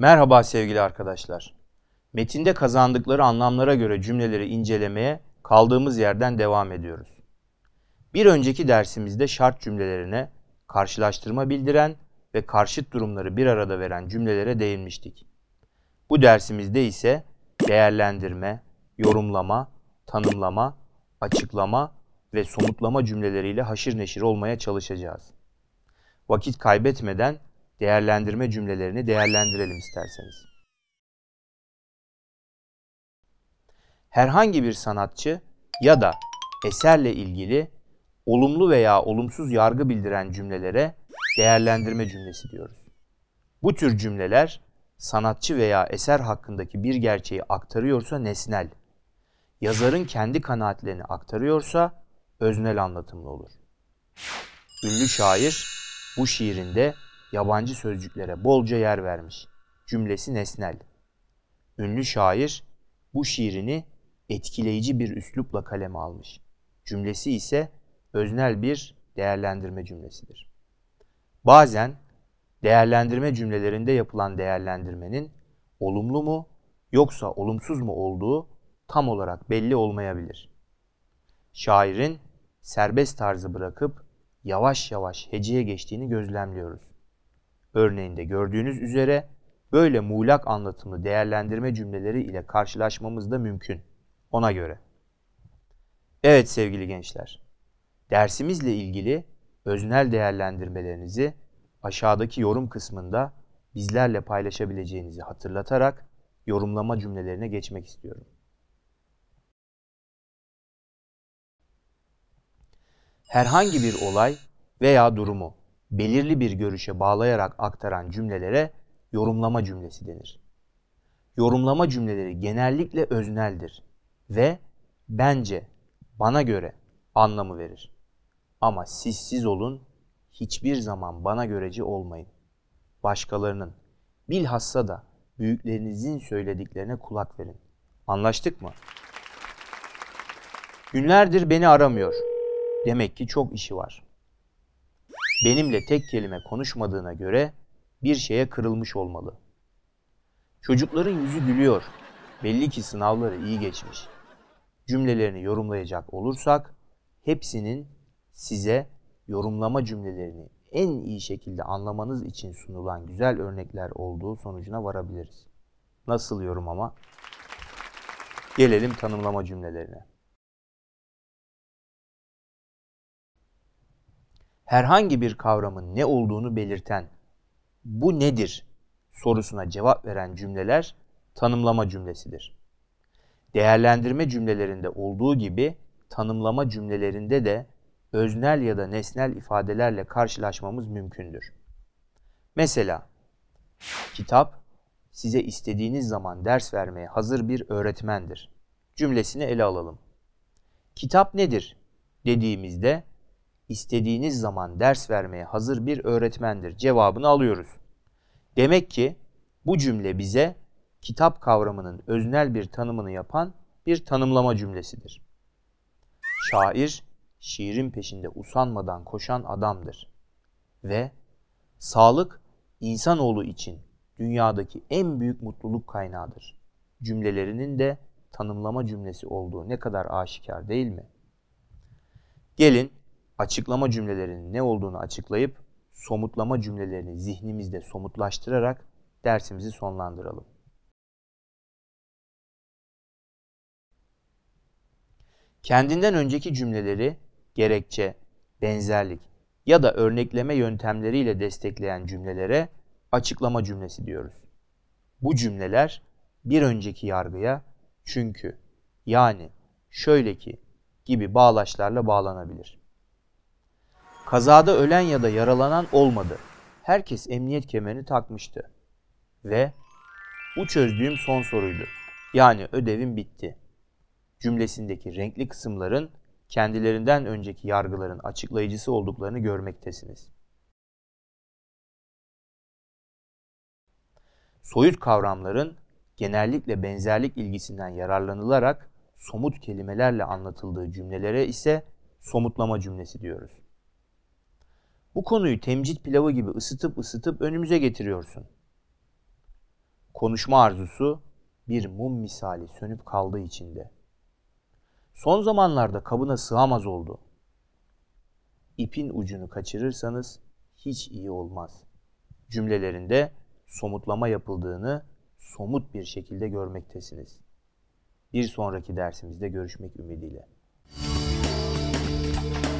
Merhaba sevgili arkadaşlar. Metinde kazandıkları anlamlara göre cümleleri incelemeye kaldığımız yerden devam ediyoruz. Bir önceki dersimizde şart cümlelerine karşılaştırma bildiren ve karşıt durumları bir arada veren cümlelere değinmiştik. Bu dersimizde ise değerlendirme, yorumlama, tanımlama, açıklama ve somutlama cümleleriyle haşir neşir olmaya çalışacağız. Vakit kaybetmeden değerlendirme cümlelerini değerlendirelim isterseniz. Herhangi bir sanatçı ya da eserle ilgili olumlu veya olumsuz yargı bildiren cümlelere değerlendirme cümlesi diyoruz. Bu tür cümleler sanatçı veya eser hakkındaki bir gerçeği aktarıyorsa nesnel, yazarın kendi kanaatlerini aktarıyorsa öznel anlatımlı olur. Ünlü şair bu şiirinde yabancı sözcüklere bolca yer vermiş. Cümlesi nesnel. Ünlü şair bu şiirini etkileyici bir üslupla kaleme almış. Cümlesi ise öznel bir değerlendirme cümlesidir. Bazen değerlendirme cümlelerinde yapılan değerlendirmenin olumlu mu yoksa olumsuz mu olduğu tam olarak belli olmayabilir. Şairin serbest tarzı bırakıp yavaş yavaş heceye geçtiğini gözlemliyoruz. Örneğinde gördüğünüz üzere böyle muğlak anlatımı değerlendirme cümleleri ile karşılaşmamız da mümkün. Ona göre. Evet sevgili gençler, dersimizle ilgili öznel değerlendirmelerinizi aşağıdaki yorum kısmında bizlerle paylaşabileceğinizi hatırlatarak yorumlama cümlelerine geçmek istiyorum. Herhangi bir olay veya durumu belirli bir görüşe bağlayarak aktaran cümlelere yorumlama cümlesi denir. Yorumlama cümleleri genellikle özneldir ve bence, bana göre anlamı verir. Ama siz siz olun, hiçbir zaman bana göreci olmayın. Başkalarının, bilhassa da büyüklerinizin söylediklerine kulak verin. Anlaştık mı? Günlerdir beni aramıyor. Demek ki çok işi var benimle tek kelime konuşmadığına göre bir şeye kırılmış olmalı. Çocukların yüzü gülüyor. Belli ki sınavları iyi geçmiş. Cümlelerini yorumlayacak olursak hepsinin size yorumlama cümlelerini en iyi şekilde anlamanız için sunulan güzel örnekler olduğu sonucuna varabiliriz. Nasıl yorum ama? Gelelim tanımlama cümlelerine. herhangi bir kavramın ne olduğunu belirten bu nedir sorusuna cevap veren cümleler tanımlama cümlesidir. Değerlendirme cümlelerinde olduğu gibi tanımlama cümlelerinde de öznel ya da nesnel ifadelerle karşılaşmamız mümkündür. Mesela kitap size istediğiniz zaman ders vermeye hazır bir öğretmendir cümlesini ele alalım. Kitap nedir dediğimizde istediğiniz zaman ders vermeye hazır bir öğretmendir cevabını alıyoruz. Demek ki bu cümle bize kitap kavramının öznel bir tanımını yapan bir tanımlama cümlesidir. Şair, şiirin peşinde usanmadan koşan adamdır. Ve sağlık insanoğlu için dünyadaki en büyük mutluluk kaynağıdır. Cümlelerinin de tanımlama cümlesi olduğu ne kadar aşikar değil mi? Gelin açıklama cümlelerinin ne olduğunu açıklayıp somutlama cümlelerini zihnimizde somutlaştırarak dersimizi sonlandıralım. Kendinden önceki cümleleri gerekçe, benzerlik ya da örnekleme yöntemleriyle destekleyen cümlelere açıklama cümlesi diyoruz. Bu cümleler bir önceki yargıya çünkü, yani, şöyle ki gibi bağlaçlarla bağlanabilir. Kazada ölen ya da yaralanan olmadı. Herkes emniyet kemerini takmıştı. Ve bu çözdüğüm son soruydu. Yani ödevim bitti. Cümlesindeki renkli kısımların kendilerinden önceki yargıların açıklayıcısı olduklarını görmektesiniz. Soyut kavramların genellikle benzerlik ilgisinden yararlanılarak somut kelimelerle anlatıldığı cümlelere ise somutlama cümlesi diyoruz. Bu konuyu temcit pilavı gibi ısıtıp ısıtıp önümüze getiriyorsun. Konuşma arzusu bir mum misali sönüp kaldığı içinde. Son zamanlarda kabına sığamaz oldu. İpin ucunu kaçırırsanız hiç iyi olmaz. Cümlelerinde somutlama yapıldığını somut bir şekilde görmektesiniz. Bir sonraki dersimizde görüşmek ümidiyle. Müzik